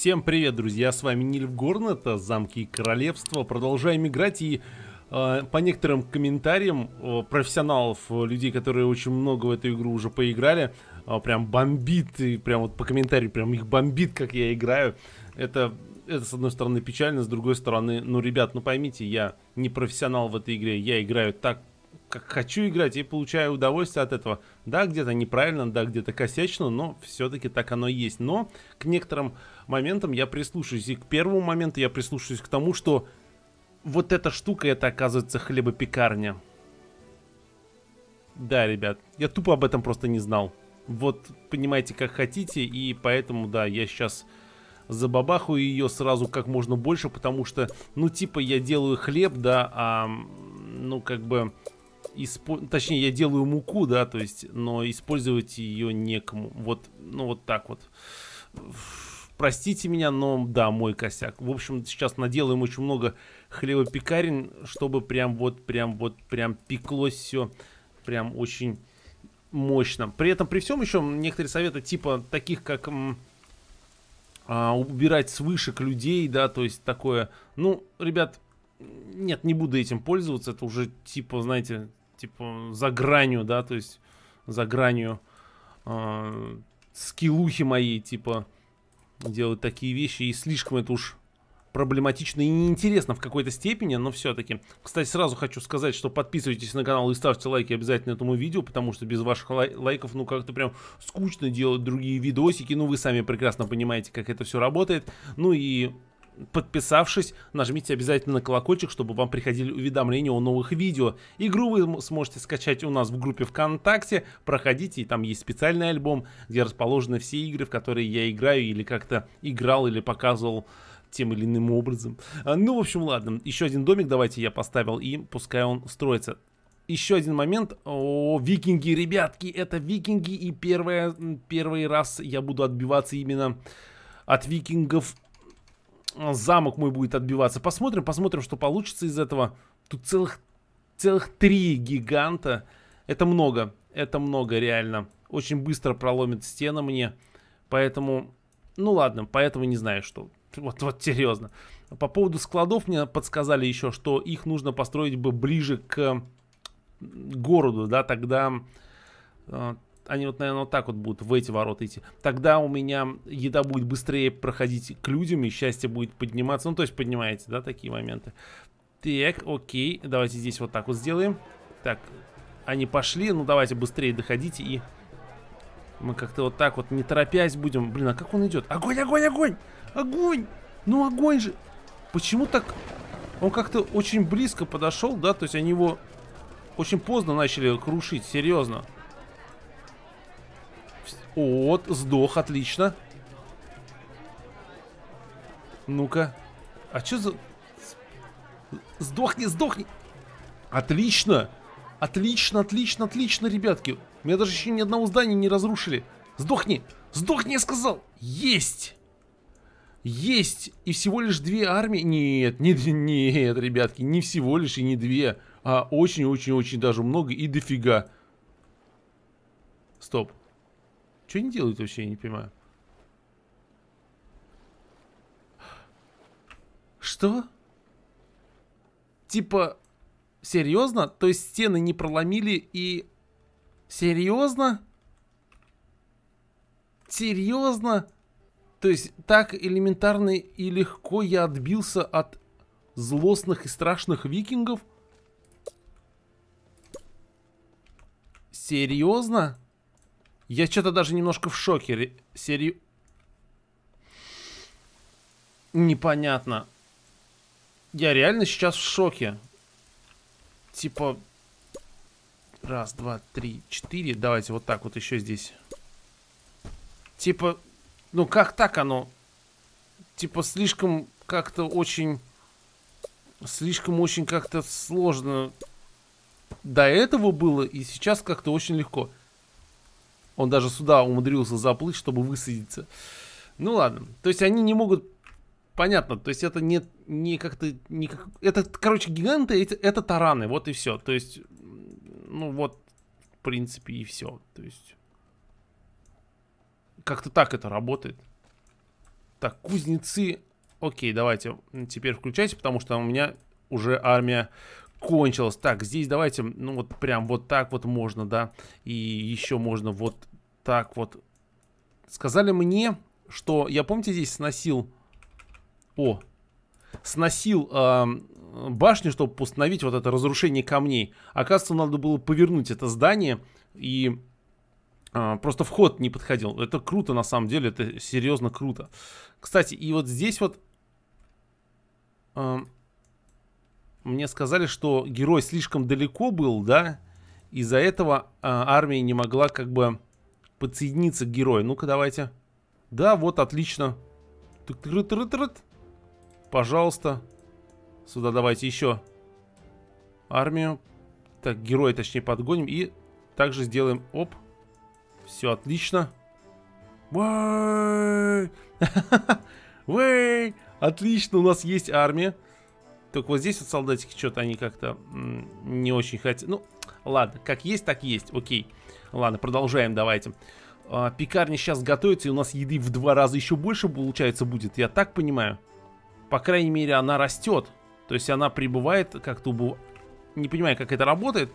Всем привет, друзья, с вами Нильф Горн, это «Замки и королевства». Продолжаем играть и э, по некоторым комментариям э, профессионалов, э, людей, которые очень много в эту игру уже поиграли, э, прям бомбит, и прям вот по комментариям прям их бомбит, как я играю. Это, это с одной стороны печально, с другой стороны, ну, ребят, ну поймите, я не профессионал в этой игре, я играю так, как хочу играть и получаю удовольствие от этого. Да, где-то неправильно, да, где-то косячно, но все-таки так оно и есть. Но к некоторым моментам я прислушаюсь. И к первому моменту я прислушаюсь к тому, что вот эта штука, это оказывается хлебопекарня. Да, ребят, я тупо об этом просто не знал. Вот, понимаете, как хотите, и поэтому, да, я сейчас забабахаю ее сразу как можно больше, потому что, ну, типа, я делаю хлеб, да, а, ну, как бы, испо... точнее, я делаю муку, да, то есть, но использовать ее некому. Вот, ну вот так вот. Простите меня, но да, мой косяк. В общем, сейчас наделаем очень много хлебопекарен, чтобы прям вот, прям вот, прям пеклось все. Прям очень мощно. При этом, при всем еще, некоторые советы, типа, таких как а, убирать свышек людей, да, то есть такое, ну, ребят, нет, не буду этим пользоваться, это уже типа, знаете, типа, за гранью, да, то есть за гранью э, скиллухи мои, типа, делать такие вещи, и слишком это уж проблематично и неинтересно в какой-то степени, но все-таки. Кстати, сразу хочу сказать, что подписывайтесь на канал и ставьте лайки обязательно этому видео, потому что без ваших лай лайков, ну, как-то прям скучно делать другие видосики, ну, вы сами прекрасно понимаете, как это все работает. Ну и Подписавшись, нажмите обязательно на колокольчик, чтобы вам приходили уведомления о новых видео. Игру вы сможете скачать у нас в группе ВКонтакте, проходите, и там есть специальный альбом, где расположены все игры, в которые я играю или как-то играл или показывал тем или иным образом. А, ну, в общем, ладно. Еще один домик давайте я поставил, и пускай он строится. Еще один момент. О, викинги, ребятки, это викинги, и первое, первый раз я буду отбиваться именно от викингов замок мой будет отбиваться. Посмотрим, посмотрим, что получится из этого. Тут целых, целых три гиганта. Это много, это много реально. Очень быстро проломит стена мне. Поэтому, ну ладно, поэтому не знаю, что. Вот, вот серьезно. По поводу складов мне подсказали еще, что их нужно построить бы ближе к городу, да, тогда э, они вот, наверное, вот так вот будут в эти ворота идти. Тогда у меня еда будет быстрее проходить к людям, и счастье будет подниматься. Ну, то есть, понимаете, да, такие моменты. Так, окей, давайте здесь вот так вот сделаем. Так, они пошли, ну давайте быстрее доходите и... Мы как-то вот так вот, не торопясь будем. Блин, а как он идет? Огонь, огонь, огонь! Огонь! Ну огонь же! Почему так... Он как-то очень близко подошел, да? То есть они его очень поздно начали крушить, серьезно. Вот, сдох, отлично. Ну-ка. А что за... Сдохни, сдохни. Отлично. Отлично, отлично, отлично, ребятки. Меня даже еще ни одного здания не разрушили. Сдохни. Сдохни, я сказал. Есть. Есть. И всего лишь две армии. Нет, нет, нет, ребятки. Не всего лишь и не две. А очень-очень-очень даже много и дофига. Стоп. Что они делают вообще, я не понимаю. Что? Типа, серьезно? То есть стены не проломили и... Серьезно? Серьезно? То есть так элементарно и легко я отбился от злостных и страшных викингов? Серьезно? Я что-то даже немножко в шоке. Серию... Непонятно. Я реально сейчас в шоке. Типа... Раз, два, три, четыре. Давайте вот так вот еще здесь. Типа... Ну как так оно? Типа слишком как-то очень... Слишком очень как-то сложно до этого было, и сейчас как-то очень легко. Он даже сюда умудрился заплыть, чтобы высадиться. Ну ладно. То есть они не могут... Понятно. То есть это не, не как-то... Не как... Это, короче, гиганты, это, это тараны. Вот и все. То есть... Ну вот, в принципе, и все. То есть... Как-то так это работает. Так, кузнецы... Окей, давайте теперь включайте, потому что у меня уже армия кончилось. Так, здесь давайте, ну вот прям вот так вот можно, да. И еще можно вот так вот. Сказали мне, что... Я, помните, здесь сносил... О! Сносил э, башню, чтобы установить вот это разрушение камней. Оказывается, надо было повернуть это здание и... Э, просто вход не подходил. Это круто, на самом деле. Это серьезно круто. Кстати, и вот здесь вот... Э, мне сказали, что герой слишком далеко был, да? Из-за этого а, армия не могла как бы подсоединиться к герою. Ну-ка, давайте. Да, вот, отлично. Тык -тыры -тыры -тыры. Пожалуйста. Сюда давайте еще армию. Так, героя точнее подгоним. И также сделаем... Оп. Все отлично. Вэй! Вэй! Отлично, у нас есть армия. Только вот здесь вот солдатики что-то они как-то не очень хотят. Ну, ладно, как есть, так есть, окей. Ладно, продолжаем давайте. А, пекарня сейчас готовится, и у нас еды в два раза еще больше, получается, будет. Я так понимаю. По крайней мере, она растет. То есть она прибывает как-то... Убыв... Не понимаю, как это работает.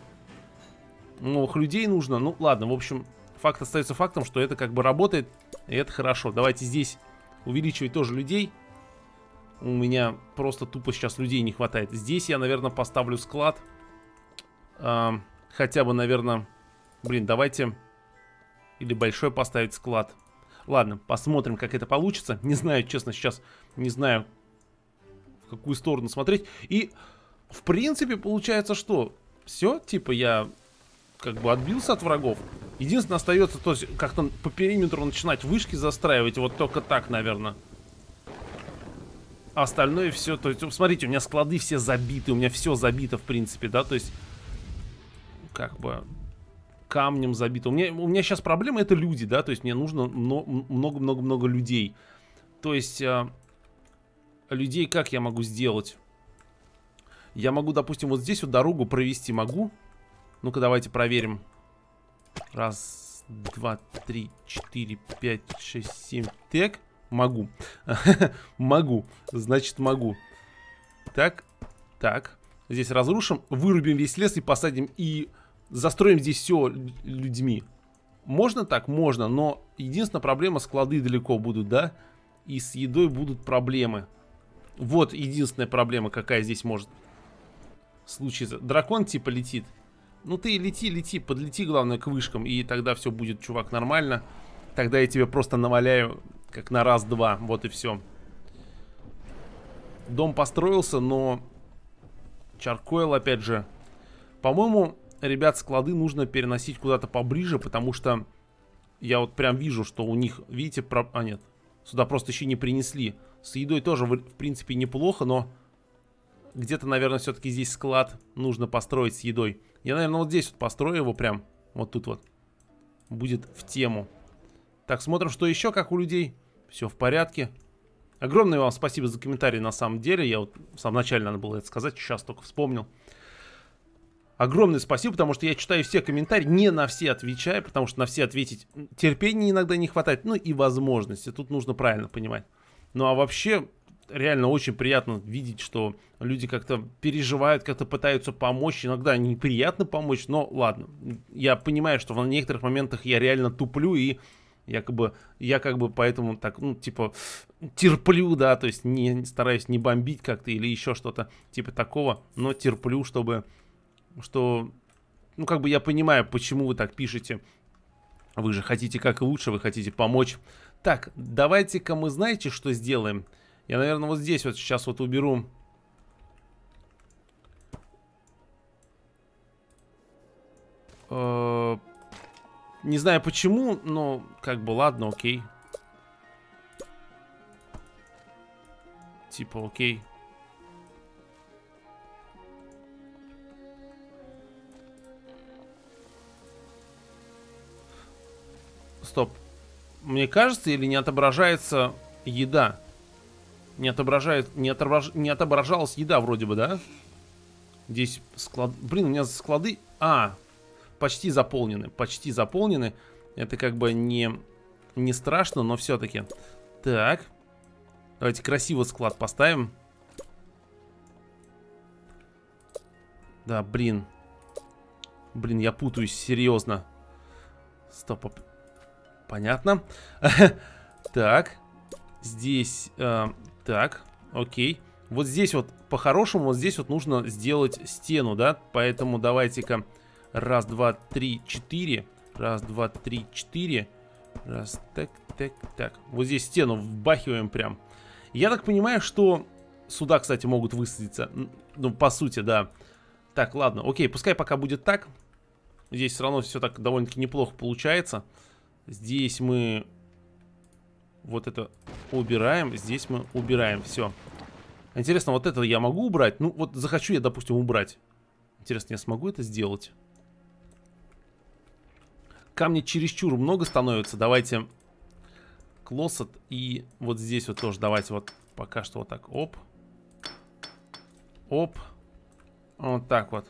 Новых людей нужно. Ну, ладно, в общем, факт остается фактом, что это как бы работает. И это хорошо. Давайте здесь увеличивать тоже людей. У меня просто тупо сейчас людей не хватает. Здесь я, наверное, поставлю склад. А, хотя бы, наверное... Блин, давайте... Или большой поставить склад. Ладно, посмотрим, как это получится. Не знаю, честно, сейчас не знаю, в какую сторону смотреть. И, в принципе, получается, что все, типа, я как бы отбился от врагов. Единственное, остается, то есть, как-то по периметру начинать вышки застраивать. Вот только так, наверное остальное все, то есть, смотрите, у меня склады все забиты, у меня все забито, в принципе, да, то есть, как бы, камнем забито. У меня, у меня сейчас проблема это люди, да, то есть мне нужно много-много-много людей. То есть э, людей как я могу сделать? Я могу, допустим, вот здесь вот дорогу провести могу. Ну-ка, давайте проверим. Раз, два, три, четыре, пять, шесть, семь. Так. Могу. могу. Значит, могу. Так, так. Здесь разрушим, вырубим весь лес и посадим, и застроим здесь все людьми. Можно так? Можно, но единственная проблема, склады далеко будут, да? И с едой будут проблемы. Вот единственная проблема, какая здесь может случиться. Дракон типа летит. Ну ты лети, лети, подлети, главное, к вышкам, и тогда все будет, чувак, нормально. Тогда я тебе просто наваляю как на раз-два, вот и все. Дом построился, но... Чаркоил, опять же... По-моему, ребят, склады нужно переносить куда-то поближе, потому что... Я вот прям вижу, что у них, видите, про... а нет, сюда просто еще не принесли. С едой тоже, в принципе, неплохо, но где-то, наверное, все-таки здесь склад нужно построить с едой. Я, наверное, вот здесь вот построю его прям, вот тут вот. Будет в тему. Так, смотрим, что еще, как у людей. Все в порядке. Огромное вам спасибо за комментарии на самом деле. Я вот в самом начале надо было это сказать, сейчас только вспомнил. Огромное спасибо, потому что я читаю все комментарии, не на все отвечаю, потому что на все ответить терпения иногда не хватает, ну и возможности. Тут нужно правильно понимать. Ну а вообще, реально очень приятно видеть, что люди как-то переживают, как-то пытаются помочь. Иногда неприятно помочь, но ладно. Я понимаю, что в некоторых моментах я реально туплю и Якобы, я как бы поэтому так, ну, типа, терплю, да, то есть не, стараюсь не бомбить как-то или еще что-то типа такого, но терплю, чтобы, что, ну, как бы я понимаю, почему вы так пишете. Вы же хотите как лучше, вы хотите помочь. Так, давайте-ка мы, знаете, что сделаем? Я, наверное, вот здесь вот сейчас вот уберу э, не знаю почему, но как бы ладно, окей. Типа окей. Стоп. Мне кажется, или не отображается еда? Не отображает, не, отображ, не отображалась еда вроде бы, да? Здесь склад... Блин, у меня склады... А, почти заполнены, почти заполнены. Это как бы не, не страшно, но все-таки. Так, давайте красиво склад поставим. Да, блин. Блин, я путаюсь, серьезно. Стоп, понятно. Так, здесь, э, так, окей. Вот здесь вот, по-хорошему, вот здесь вот нужно сделать стену, да? Поэтому давайте-ка Раз, два, три, четыре. Раз, два, три, четыре. Раз, так, так, так. Вот здесь стену вбахиваем прям. Я так понимаю, что сюда, кстати, могут высадиться. Ну, по сути, да. Так, ладно. Окей, пускай пока будет так. Здесь все равно все так довольно-таки неплохо получается. Здесь мы вот это убираем. Здесь мы убираем. Все. Интересно, вот это я могу убрать? Ну, вот захочу я, допустим, убрать. Интересно, я смогу это сделать? камня чересчур много становится. Давайте клоссет и вот здесь вот тоже. Давайте вот пока что вот так. Оп. Оп. Вот так вот.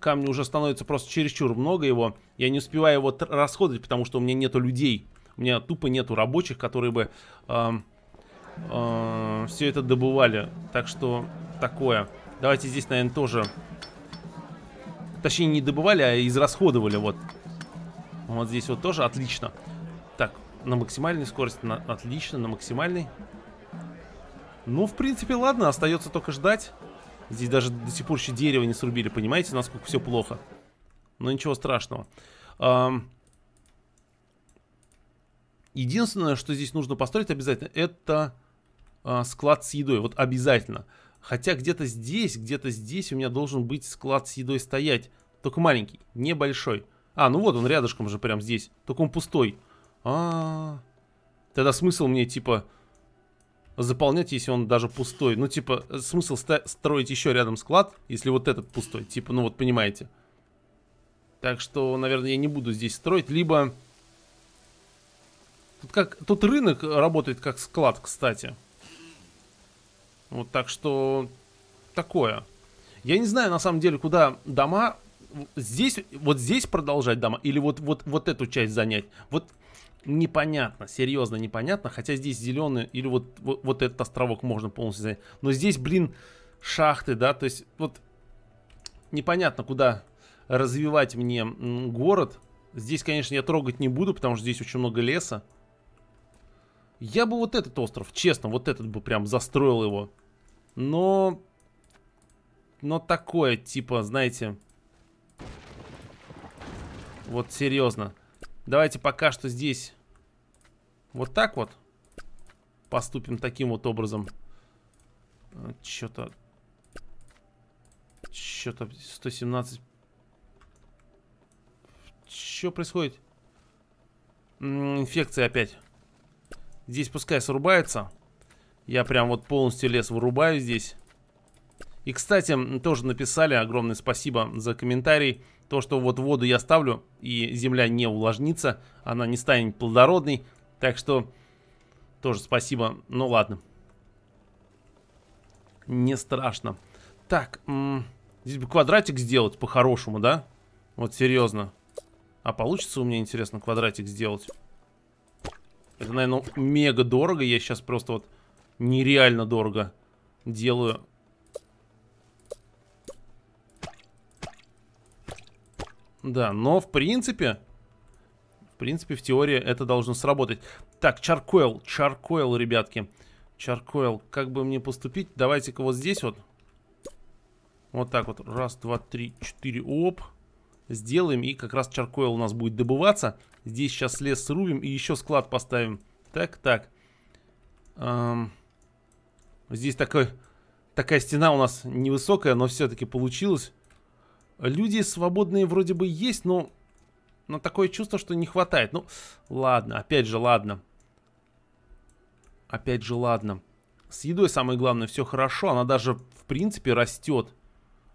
Камня уже становится просто чересчур много его. Я не успеваю его расходовать, потому что у меня нету людей. У меня тупо нету рабочих, которые бы э, э, все это добывали. Так что такое. Давайте здесь, наверное, тоже... Точнее, не добывали, а израсходовали. Вот, вот здесь вот тоже отлично. Так, на максимальной скорости. На, отлично, на максимальной. Ну, в принципе, ладно, остается только ждать. Здесь даже до сих пор еще дерево не срубили, понимаете, насколько все плохо. Но ничего страшного. Эм... Единственное, что здесь нужно построить обязательно, это э, склад с едой. Вот обязательно. Хотя где-то здесь, где-то здесь у меня должен быть склад с едой стоять. Только маленький, небольшой. А, ну вот он рядышком же прям здесь. Только он пустой. А, -а, -а. Тогда смысл мне, типа, заполнять, если он даже пустой? Ну, типа, э, смысл строить еще рядом склад, если вот этот пустой? Типа, ну вот, понимаете. Так что, наверное, я не буду здесь строить. Либо... Тут, как... Тут рынок работает как склад, кстати. Вот так что... Такое. Я не знаю, на самом деле, куда дома здесь, вот здесь продолжать дама или вот, вот, вот эту часть занять? Вот непонятно, серьезно непонятно, хотя здесь зеленый или вот, вот, вот этот островок можно полностью занять. Но здесь, блин, шахты, да, то есть вот непонятно, куда развивать мне город. Здесь, конечно, я трогать не буду, потому что здесь очень много леса. Я бы вот этот остров, честно, вот этот бы прям застроил его. Но... Но такое, типа, знаете... Вот серьезно. Давайте пока что здесь вот так вот поступим таким вот образом. Что-то... Что-то 117... Что происходит? Инфекция опять. Здесь пускай срубается. Я прям вот полностью лес вырубаю здесь. И, кстати, тоже написали огромное спасибо за комментарий. То, что вот воду я ставлю, и земля не увлажнится, она не станет плодородной. Так что тоже спасибо. Ну ладно. Не страшно. Так, здесь бы квадратик сделать по-хорошему, да? Вот серьезно. А получится у меня, интересно, квадратик сделать? Это, наверное, мега дорого. Я сейчас просто вот нереально дорого делаю Да, но в принципе... В принципе, в теории это должно сработать. Так, чаркоил, чаркоил, ребятки. чаркоил. как бы мне поступить? Давайте-ка вот здесь вот. Вот так вот. Раз, два, три, четыре. Оп. Сделаем. И как раз чаркоил у нас будет добываться. Здесь сейчас лес срубим и еще склад поставим. Так, так. Эм... Здесь такой, такая стена у нас невысокая, но все-таки получилось. Люди свободные вроде бы есть, но... Но такое чувство, что не хватает. Ну, ладно, опять же, ладно. Опять же, ладно. С едой, самое главное, все хорошо. Она даже, в принципе, растет.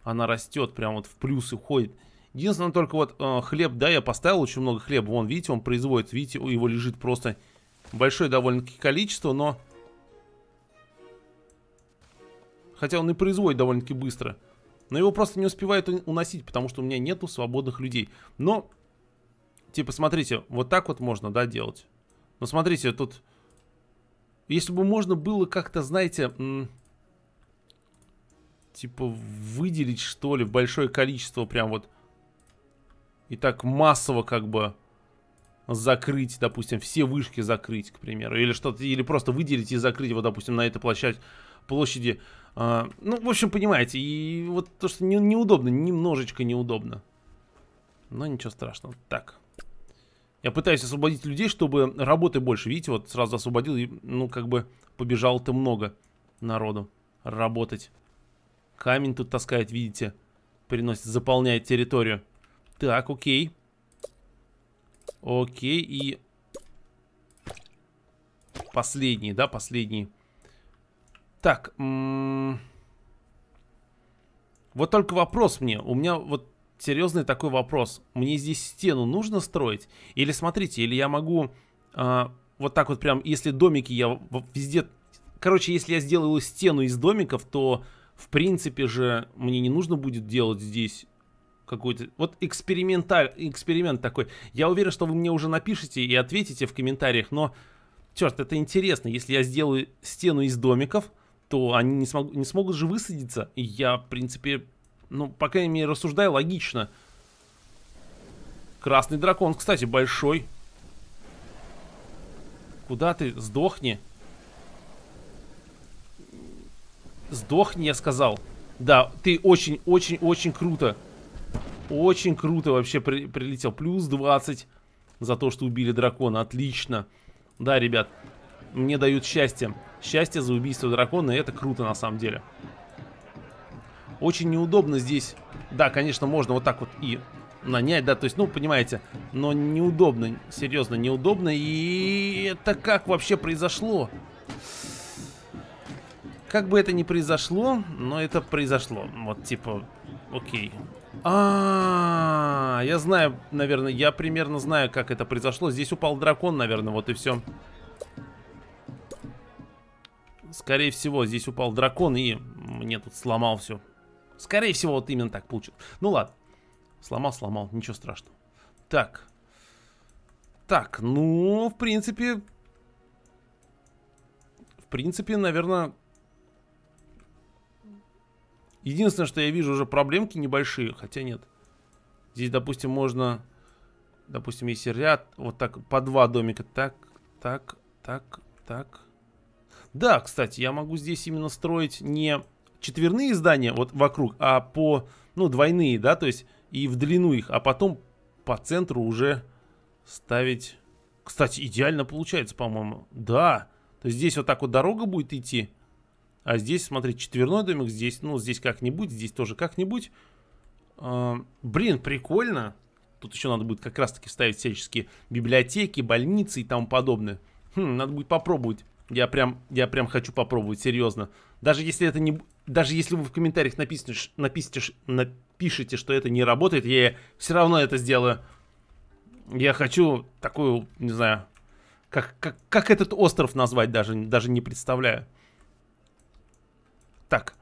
Она растет, прям вот в плюс уходит. Единственное, только вот э, хлеб, да, я поставил очень много хлеба. Вон, видите, он производит, видите, его лежит просто большое довольно-таки количество, но... Хотя он и производит довольно-таки быстро. Но его просто не успевают уносить, потому что у меня нету свободных людей. Но, типа, смотрите, вот так вот можно, да, делать. Но смотрите, тут... Если бы можно было как-то, знаете... Типа, выделить, что ли, большое количество прям вот... И так массово как бы закрыть, допустим, все вышки закрыть, к примеру, или что-то, или просто выделить и закрыть, вот, допустим, на этой площадь, площади а, ну, в общем, понимаете, и вот то, что не, неудобно, немножечко неудобно. Но ничего страшного. Так. Я пытаюсь освободить людей, чтобы работы больше. Видите, вот сразу освободил и, ну, как бы побежал-то много народу работать. Камень тут таскает, видите, приносит, заполняет территорию. Так, окей. Окей, и... Последний, да, последний. Так. Вот только вопрос мне. У меня вот серьезный такой вопрос. Мне здесь стену нужно строить? Или смотрите, или я могу а, вот так вот прям, если домики я везде... Короче, если я сделаю стену из домиков, то в принципе же мне не нужно будет делать здесь какой-то... Вот эксперименталь... эксперимент такой. Я уверен, что вы мне уже напишите и ответите в комментариях, но... Черт, это интересно. Если я сделаю стену из домиков, то они не, смог, не смогут же высадиться. И я, в принципе, ну, по крайней мере, рассуждаю логично. Красный дракон, кстати, большой. Куда ты? Сдохни. Сдохни, я сказал. Да, ты очень-очень-очень круто. Очень круто вообще при прилетел. Плюс 20 за то, что убили дракона. Отлично. Да, ребят, мне дают счастье счастье за убийство дракона, и это круто на самом деле. Очень неудобно здесь. Да, конечно, можно вот так вот и нанять, да, то есть, ну, понимаете, но неудобно, серьезно, неудобно, и это как вообще произошло? Как бы это ни произошло, но это произошло. Вот, типа, окей. А, -а, а, я знаю, наверное, я примерно знаю, как это произошло. Здесь упал дракон, наверное, вот и все. Скорее всего, здесь упал дракон, и мне тут сломал все. Скорее всего, вот именно так получилось. Ну ладно. Сломал, сломал, ничего страшного. Так. Так, ну, в принципе... В принципе, наверное... Единственное, что я вижу, уже проблемки небольшие, хотя нет. Здесь, допустим, можно... Допустим, если ряд, вот так, по два домика. Так, так, так, так. Да, кстати, я могу здесь именно строить не четверные здания вот вокруг, а по, ну, двойные, да, то есть и в длину их, а потом по центру уже ставить... Кстати, идеально получается, по-моему. Да, то есть здесь вот так вот дорога будет идти, а здесь, смотри, четверной домик, здесь, ну, здесь как-нибудь, здесь тоже как-нибудь. А, блин, прикольно. Тут еще надо будет как раз-таки ставить всяческие библиотеки, больницы и тому подобное. Хм, надо будет попробовать я прям, я прям хочу попробовать, серьезно. Даже если это не... Даже если вы в комментариях напишите, напишите, напишите, что это не работает, я все равно это сделаю. Я хочу такую, не знаю... Как, как, как этот остров назвать, даже, даже не представляю. Так,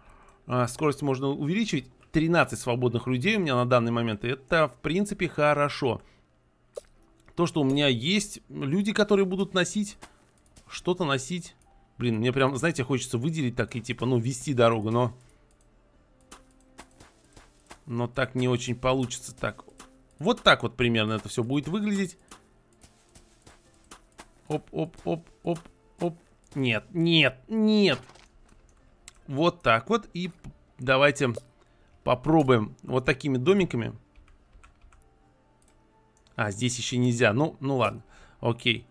а, скорость можно увеличить. 13 свободных людей у меня на данный момент. Это, в принципе, хорошо. То, что у меня есть люди, которые будут носить что-то носить. Блин, мне прям, знаете, хочется выделить так и типа, ну, вести дорогу, но... Но так не очень получится. Так, вот так вот примерно это все будет выглядеть. Оп, оп, оп, оп, оп. Нет, нет, нет. Вот так вот. И давайте попробуем вот такими домиками. А, здесь еще нельзя. Ну, ну ладно. Окей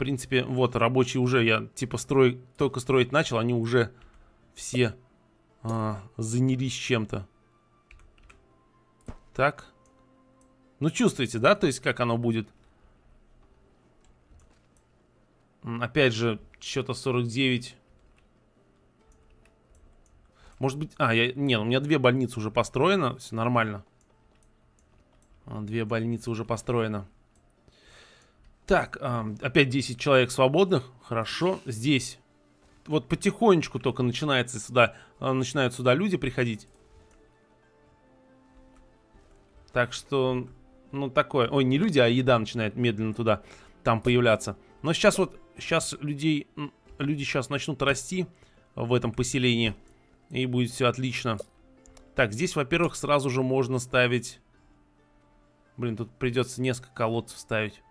принципе, вот, рабочие уже, я типа строй, только строить начал, они уже все а, занялись чем-то. Так. Ну, чувствуете, да, то есть, как оно будет? Опять же, что-то 49... Может быть... А, я... Не, ну, у меня две больницы уже построено. Все нормально. А, две больницы уже построено. Так, опять 10 человек свободных. Хорошо, здесь. Вот потихонечку только начинается сюда, а, начинают сюда люди приходить. Так что, ну такое. Ой, не люди, а еда начинает медленно туда, там появляться. Но сейчас вот, сейчас людей, люди сейчас начнут расти в этом поселении. И будет все отлично. Так, здесь, во-первых, сразу же можно ставить... Блин, тут придется несколько колодцев ставить.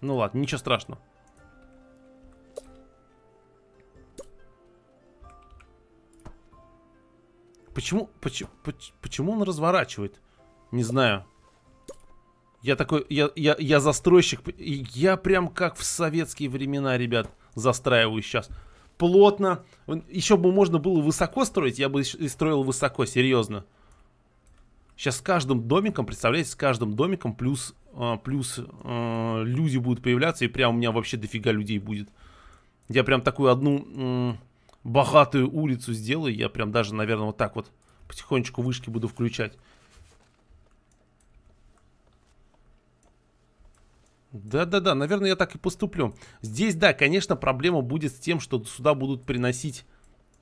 Ну ладно, ничего страшного. Почему, почему, почему он разворачивает? Не знаю. Я такой, я, я, я застройщик. Я прям как в советские времена, ребят, застраиваю сейчас. Плотно. Еще бы можно было высоко строить, я бы и строил высоко, серьезно. Сейчас с каждым домиком, представляете, с каждым домиком плюс, а, плюс э, люди будут появляться, и прям у меня вообще дофига людей будет. Я прям такую одну богатую улицу сделаю. Я прям даже, наверное, вот так вот потихонечку вышки буду включать. Да-да-да, наверное, я так и поступлю. Здесь, да, конечно, проблема будет с тем, что сюда будут приносить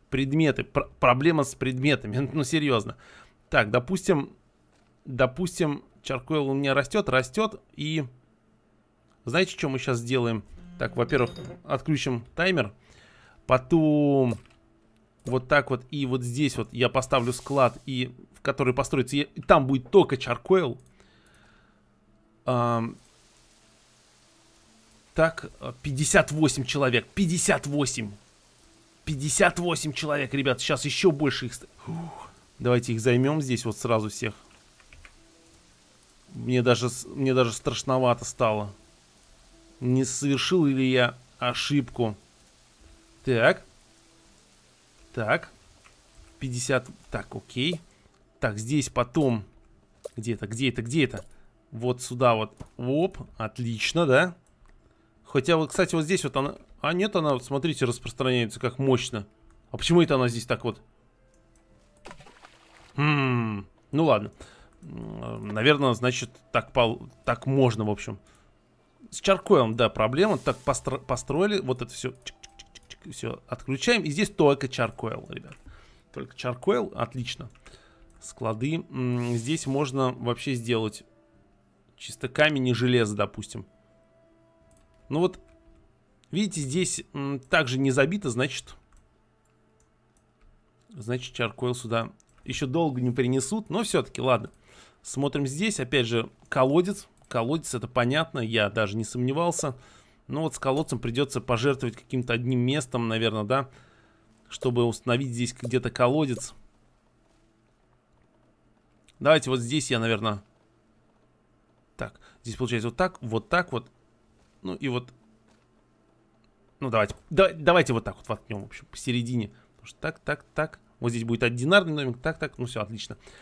предметы. Пр проблема с предметами, ну серьезно. Так, допустим, допустим, чаркойл у меня растет, растет, и... Знаете, что мы сейчас сделаем? Так, во-первых, отключим таймер. Потом вот так вот и вот здесь вот я поставлю склад, и в который построится... И там будет только чаркойл. Эм... Так, 58 э, человек. 58! 58 человек, ребят. Сейчас еще больше их... Фух. Давайте их займем здесь вот сразу всех. Мне даже, мне даже страшновато стало. Не совершил ли я ошибку? Так. Так. 50. Так, окей. Так, здесь потом... Где это? Где это? Где это? Вот сюда вот. Оп. Отлично, да? Хотя, вот, кстати, вот здесь вот она... А нет, она, вот, смотрите, распространяется как мощно. А почему это она здесь так вот? Хм... Ну ладно. Ладно. Наверное, значит, так, пол... так можно, в общем. С чаркоем, да, проблема. Так постро... построили вот это все. все, отключаем. И здесь только чаркойл, ребят. Только чаркойл, отлично. Склады. Здесь можно вообще сделать чисто камень и железо, допустим. Ну вот, видите, здесь также не забито, значит... Значит, чаркойл сюда еще долго не принесут, но все-таки, Ладно. Смотрим здесь, опять же, колодец. Колодец, это понятно, я даже не сомневался. Но вот с колодцем придется пожертвовать каким-то одним местом, наверное, да? Чтобы установить здесь где-то колодец. Давайте вот здесь я, наверное... Так, здесь получается вот так, вот так вот. Ну и вот... Ну давайте, да, давайте вот так вот воткнем, в общем, посередине. Потому что так, так, так. Вот здесь будет одинарный номер, так, так, ну все, отлично. Отлично.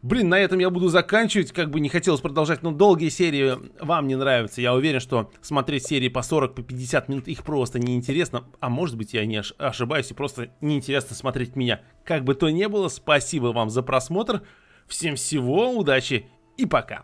Блин, на этом я буду заканчивать, как бы не хотелось продолжать, но долгие серии вам не нравятся. Я уверен, что смотреть серии по 40, по 50 минут их просто неинтересно. А может быть я не ошибаюсь и просто неинтересно смотреть меня. Как бы то ни было, спасибо вам за просмотр. Всем всего, удачи и пока.